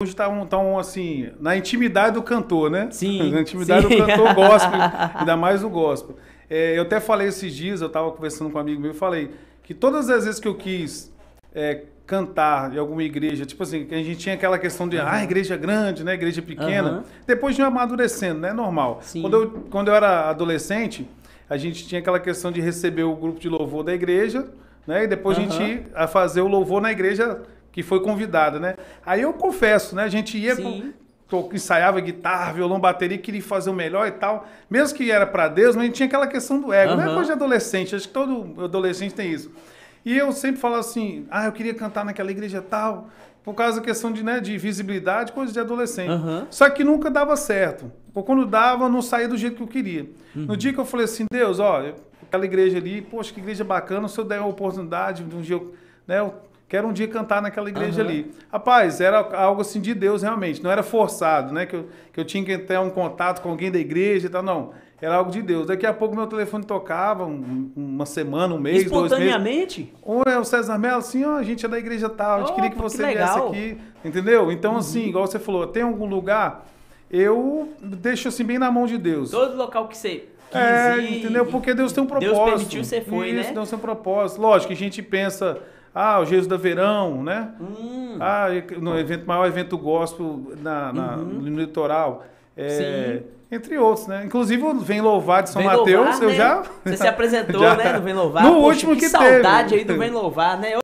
hoje tá um tão, tá assim, na intimidade do cantor, né? Sim. Na intimidade sim. do cantor gospel, ainda mais o gospel. É, eu até falei esses dias, eu estava conversando com um amigo meu eu falei que todas as vezes que eu quis é, cantar em alguma igreja, tipo assim, a gente tinha aquela questão de, uhum. ah, igreja grande, né? Igreja pequena. Uhum. Depois de amadurecendo, né? Normal. Sim. Quando, eu, quando eu era adolescente, a gente tinha aquela questão de receber o grupo de louvor da igreja, né? E depois uhum. a gente ia fazer o louvor na igreja que foi convidada, né? Aí eu confesso, né? A gente ia, pro, ensaiava guitarra, violão, bateria, queria fazer o melhor e tal. Mesmo que era para Deus, mas a gente tinha aquela questão do ego, uhum. né? Coisa de adolescente, acho que todo adolescente tem isso. E eu sempre falava assim, ah, eu queria cantar naquela igreja tal, por causa da questão de, né, de visibilidade, coisa de adolescente. Uhum. Só que nunca dava certo. Ou quando dava, não saía do jeito que eu queria. Uhum. No dia que eu falei assim, Deus, olha, aquela igreja ali, poxa, que igreja bacana, se eu der a oportunidade de um dia eu, né, eu Quero um dia cantar naquela igreja uhum. ali. Rapaz, era algo assim de Deus realmente, não era forçado, né? Que eu, que eu tinha que ter um contato com alguém da igreja e tal, não. Era algo de Deus. Daqui a pouco meu telefone tocava, um, uma semana, um mês, dois meses. Espontaneamente? Ou é o César Melo, assim, ó, a gente é da igreja tal, a gente oh, queria que você que viesse aqui, entendeu? Então, uhum. assim, igual você falou, tem algum lugar, eu deixo assim bem na mão de Deus. Todo local que você é, entendeu? Porque Deus tem um propósito. Deus permitiu, você foi, Isso, né? Deus tem um propósito. Lógico a gente pensa ah, o Jesus da Verão, né? Hum. Ah, no evento maior evento gospel na, na uhum. no litoral. É, entre outros, né? Inclusive o Vem Louvar de São Mateus, eu né? já... Você se apresentou, já. né, no Vem Louvar. No Poxa, último que, que saudade aí do Vem Louvar, né?